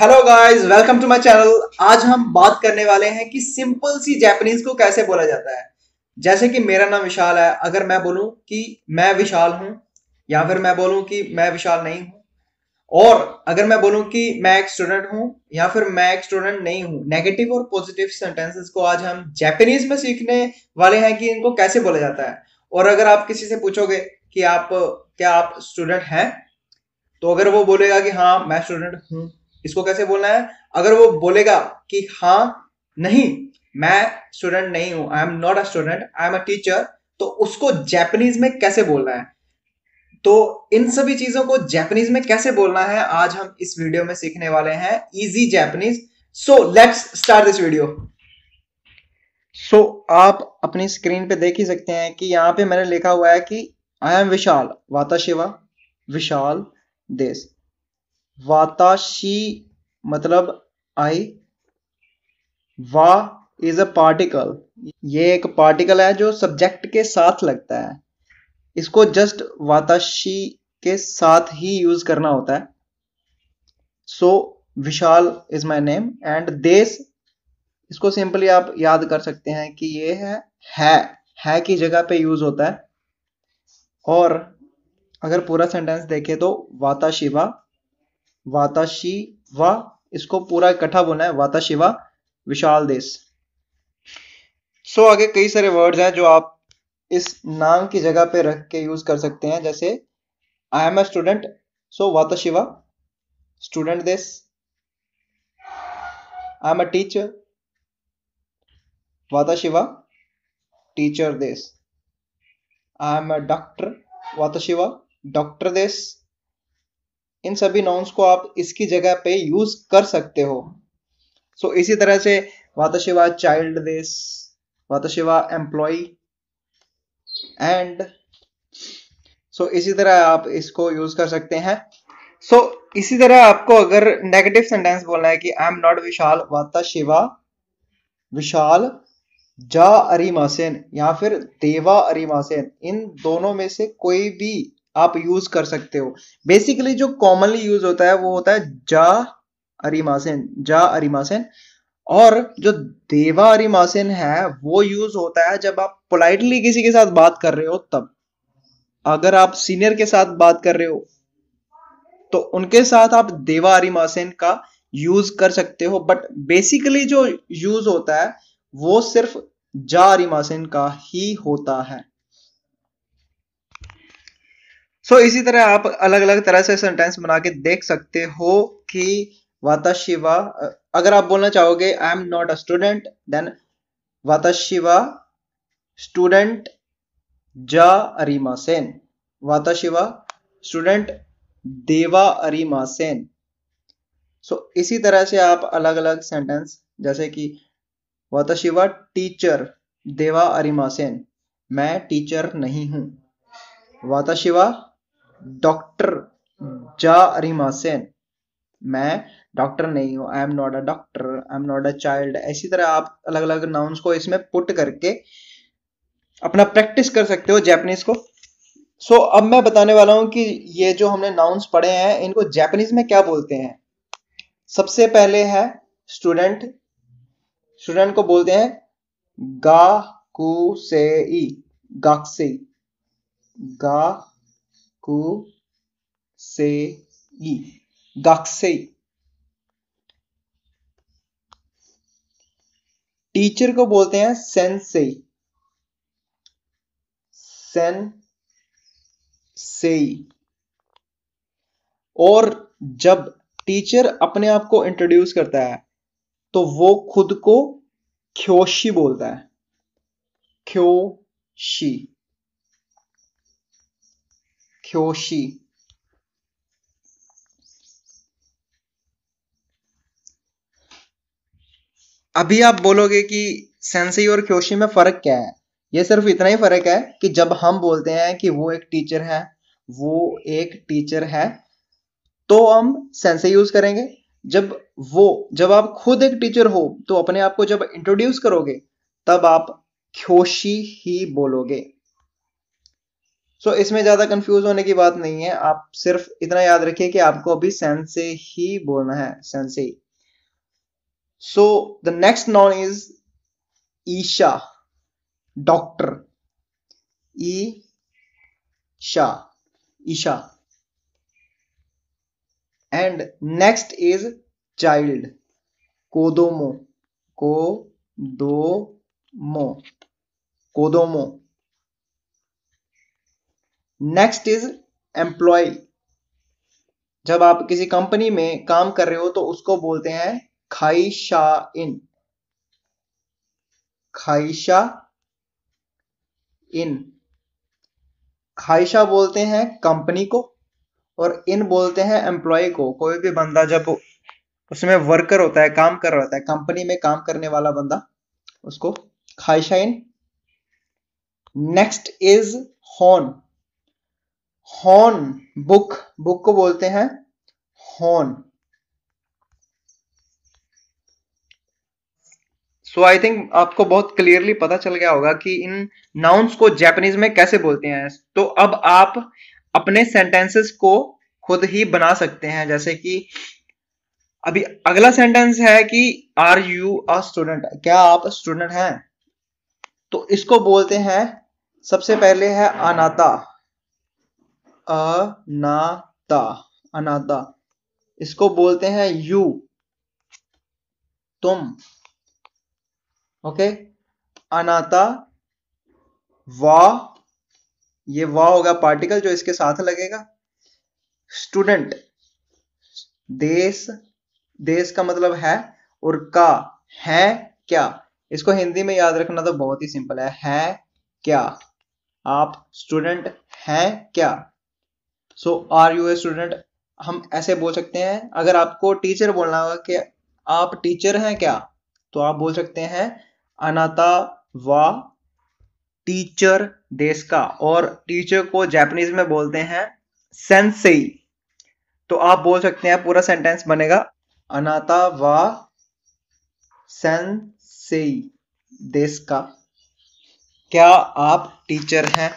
Hello guys welcome to my channel आज हम बात करने वाले हैं कि सिंपल सी जैपनीज को कैसे बोला जाता है जैसे कि मेरा नाम विशाल है अगर मैं बोलूं कि मैं विशाल हूं या फिर मैं बोलूं कि मैं विशाल नहीं हूं और अगर मैं बोलूं कि मैं एक स्टूडेंट हूं या फिर मैं एक स्टूडेंट नहीं हूं नेगेटिव और पॉजिटिव सेंटेंसेस को आज हम जैपनीज में सीखने वाले हैं कि इनको कैसे बोला जाता है और अगर आप किसी से पूछोगे कि आप क्या आप स्टूडेंट हैं तो अगर वो बोलेगा कि हाँ मैं स्टूडेंट हूँ इसको कैसे बोलना है अगर वो बोलेगा कि हाँ नहीं मैं स्टूडेंट नहीं हूं I am not a student I am a teacher तो उसको जैपनीज में कैसे बोलना है तो इन सभी चीजों को जैपनीज में कैसे बोलना है आज हम इस वीडियो में सीखने वाले हैं easy Japanese so let's start this video so आप अपनी स्क्रीन पे देख ही सकते हैं कि यहां पे मैंने लिखा हुआ है कि आई एम विशाल वाता शिवा विशाल देश वाताशी मतलब आई वा इज अ पार्टिकल ये एक पार्टिकल है जो सब्जेक्ट के साथ लगता है इसको जस्ट वाताशी के साथ ही यूज करना होता है so Vishal is my name and देश इसको सिंपली आप याद कर सकते हैं कि ये है है है की जगह पे यूज होता है और अगर पूरा सेंटेंस देखें तो वाता शिवा वाताशी वा इसको पूरा इकट्ठा बोलना है वाताशी वा विशाल देश सो आगे कई सारे वर्ड्स हैं जो आप इस नाम की जगह पे रख के यूज कर सकते हैं जैसे I am a student so वाताशिवा स्टूडेंट देश आई एम ए टीचर वाताशिवा टीचर देश आई एम अ डॉक्टर वाताशिवा डॉक्टर देश इन सभी नाउन्स को आप इसकी जगह पे यूज कर सकते हो सो so, इसी तरह से वातशिवा चाइल्ड दिस वातशिवा एम्प्लॉय एंड सो इसी तरह आप इसको यूज कर सकते हैं सो so, इसी तरह आपको अगर नेगेटिव सेंटेंस बोलना है कि आई एम नॉट विशाल वाता शिवा विशाल जा अरिमासेन या फिर देवा अरिमासेन इन दोनों में से कोई भी आप यूज कर सकते हो बेसिकली जो कॉमनली यूज होता है वो होता है जा अरिमासेन जा अरिमासेन और जो देवा अरिमासेन है वो यूज होता है जब आप पोलाइटली किसी के साथ बात कर रहे हो तब अगर आप सीनियर के साथ बात कर रहे हो तो उनके साथ आप देवा अरिमासेन का यूज कर सकते हो बट बेसिकली जो यूज होता है वो सिर्फ जा अरिमासेन का ही होता है सो so, इसी तरह आप अलग अलग तरह से सेंटेंस बना के देख सकते हो कि वाता शिवा अगर आप बोलना चाहोगे I am not a student then वाता शिवा स्टूडेंट जा अरिमा सेन वाता शिवा स्टूडेंट देवा अरिमा सेन सो so, इसी तरह से आप अलग अलग सेंटेंस जैसे कि वाता शिवा टीचर देवा अरिमा सेन मैं टीचर नहीं हूं वाता शिवा डॉक्टर जा सेन मैं डॉक्टर नहीं हूं I am not a doctor I am not a child इसी तरह आप अलग अलग नाउन्स को इसमें पुट करके अपना प्रैक्टिस कर सकते हो जैपनीज को सो so, अब मैं बताने वाला हूं कि ये जो हमने नाउन्स पढ़े हैं इनको जैपनीज में क्या बोलते हैं सबसे पहले है स्टूडेंट स्टूडेंट को बोलते हैं गा कु से ई गाक्से गा gakusei gakusei टीचर को बोलते हैं सेंसेई से और जब टीचर अपने आप को इंट्रोड्यूस करता है तो वो खुद को ख्योशी बोलता है ख्योशी Kyoshi. अभी आप बोलोगे कि सेंसई और क्योशी में फर्क क्या है ये सिर्फ इतना ही फर्क है कि जब हम बोलते हैं कि वो एक टीचर है वो एक टीचर है तो हम सेंसई यूज करेंगे जब वो जब आप खुद एक टीचर हो तो अपने आप को जब इंट्रोड्यूस करोगे तब आप क्योशी ही बोलोगे सो so, इसमें ज़्यादा कंफ्यूज होने की बात नहीं है आप सिर्फ इतना याद रखिए कि आपको अभी सेंस से ही बोलना है सेंस से ही so the next noun is ईशा डॉक्टर ई शा ईशा एंड नेक्स्ट इज चाइल्ड कोदोमो को दो कोदोमो कोदोमो नेक्स्ट इज एम्प्लॉय जब आप किसी कंपनी में काम कर रहे हो तो उसको बोलते हैं खाइशा इन खाइशा इन खाइशा बोलते हैं कंपनी को और इन बोलते हैं एम्प्लॉय को कोई भी बंदा जब उसमें वर्कर होता है काम कर रहा होता है कंपनी में काम करने वाला बंदा उसको खाइशा इन नेक्स्ट इज हॉर्न हॉर्न बुक बुक को बोलते हैं हॉर्न सो आई थिंक आपको बहुत क्लियरली पता चल गया होगा कि इन नाउन्स को जैपनीज में कैसे बोलते हैं तो अब आप अपने सेंटेंसेस को खुद ही बना सकते हैं जैसे कि अभी अगला सेंटेंस है कि आर यू अ स्टूडेंट क्या आप स्टूडेंट हैं तो इसको बोलते हैं सबसे पहले है अनाता अनाता अनाता इसको बोलते हैं यू तुम ओके अनाता वा ये वा होगा पार्टिकल जो इसके साथ लगेगा स्टूडेंट देश देश का मतलब है और का है क्या इसको हिंदी में याद रखना तो बहुत ही सिंपल है है क्या आप स्टूडेंट हैं क्या so are you a student हम ऐसे बोल सकते हैं अगर आपको टीचर बोलना होगा कि आप टीचर हैं क्या तो आप बोल सकते हैं अनाता वा टीचर देश का और टीचर को जैपनीज में बोलते हैं सेंसेई तो आप बोल सकते हैं पूरा सेंटेंस बनेगा अनाता वा सेंसेई देश का क्या आप टीचर हैं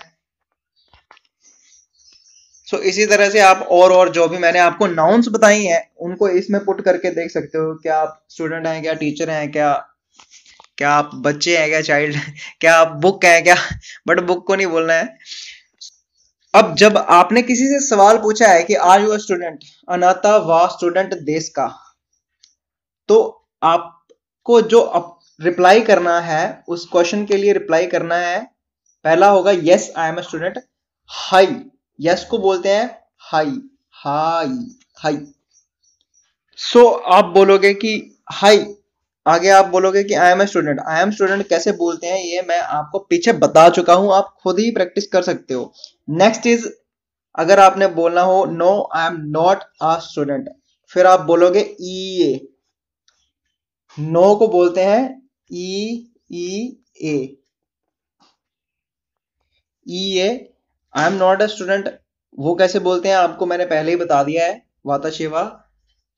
सो so, इसी तरह से आप और और जो भी मैंने आपको नाउन्स बताई हैं उनको इसमें पुट करके देख सकते हो क्या आप स्टूडेंट हैं क्या टीचर हैं क्या क्या आप बच्चे हैं क्या चाइल्ड क्या आप बुक हैं क्या बट बुक को नहीं बोलना है अब जब आपने किसी से सवाल पूछा है कि आर यू स्टूडेंट अनाथा वा स्टूडेंट देश का तो आपको जो रिप्लाई करना है उस क्वेश्चन के लिए रिप्लाई करना है पहला होगा यस आई एम स्टूडेंट हाई यस को बोलते हैं हाई हाई हाई सो आप बोलोगे कि हाई आगे आप बोलोगे कि I am a student I am student कैसे बोलते हैं ये मैं आपको पीछे बता चुका हूं आप खुद ही प्रैक्टिस कर सकते हो नेक्स्ट इज अगर आपने बोलना हो no I am not a student फिर आप बोलोगे ई ए नो को बोलते हैं ई ई ए ई ए I am not a student वो कैसे बोलते हैं आपको मैंने पहले ही बता दिया है वाता शेवा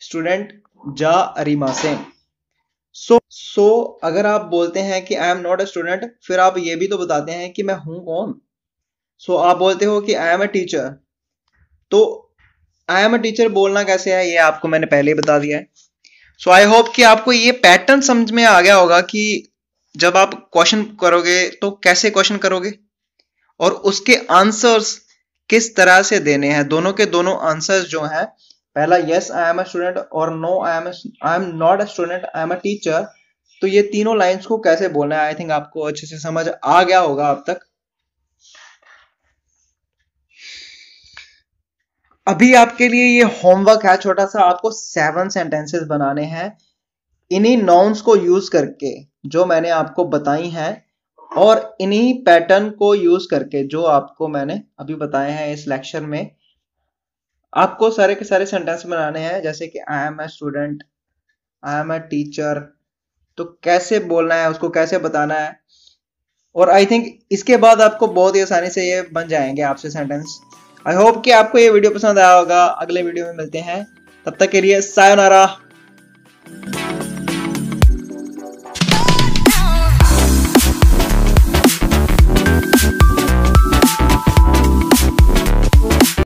स्टूडेंट जा अरिमा से सो सो अगर आप बोलते हैं कि I am not a student फिर आप ये भी तो बताते हैं कि मैं हूं कौन सो so, आप बोलते हो कि आई एम अ टीचर तो आई एम अ टीचर बोलना कैसे है ये आपको मैंने पहले ही बता दिया है सो आई होप कि आपको ये पैटर्न समझ में आ गया होगा कि जब आप क्वेश्चन करोगे तो कैसे क्वेश्चन करोगे और उसके आंसर्स किस तरह से देने हैं दोनों के दोनों आंसर्स जो हैं पहला yes I am a student और no I am I am not a student I am a teacher तो ये तीनों लाइंस को कैसे बोलना है आई थिंक आपको अच्छे से समझ आ गया होगा अब तक अभी आपके लिए ये होमवर्क है छोटा सा आपको सेवन सेंटेंसेस बनाने हैं इन्हीं नाउन्स को यूज करके जो मैंने आपको बताई हैं और इन्हीं पैटर्न को यूज करके जो आपको मैंने अभी बताए हैं इस लेक्चर में आपको सारे के सारे सेंटेंस बनाने हैं जैसे कि I am a student I am a teacher तो कैसे बोलना है उसको कैसे बताना है और आई थिंक इसके बाद आपको बहुत ही आसानी से ये बन जाएंगे आपसे सेंटेंस आई होप कि आपको ये वीडियो पसंद आया होगा अगले वीडियो में मिलते हैं तब तक के लिए सायोनारा